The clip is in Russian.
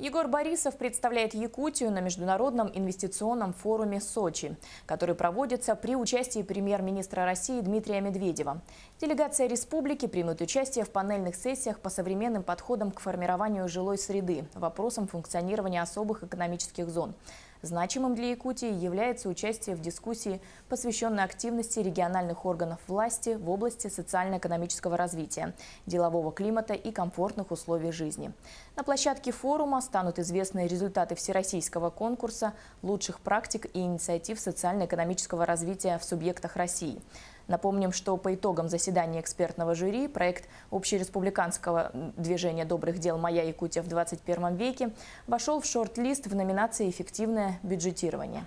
Егор Борисов представляет Якутию на Международном инвестиционном форуме «Сочи», который проводится при участии премьер-министра России Дмитрия Медведева. Делегация республики примет участие в панельных сессиях по современным подходам к формированию жилой среды, вопросам функционирования особых экономических зон. Значимым для Якутии является участие в дискуссии, посвященной активности региональных органов власти в области социально-экономического развития, делового климата и комфортных условий жизни. На площадке форума станут известны результаты всероссийского конкурса лучших практик и инициатив социально-экономического развития в субъектах России – Напомним, что по итогам заседания экспертного жюри проект общереспубликанского движения добрых дел «Моя Якутия в 21 веке» вошел в шорт-лист в номинации «Эффективное бюджетирование».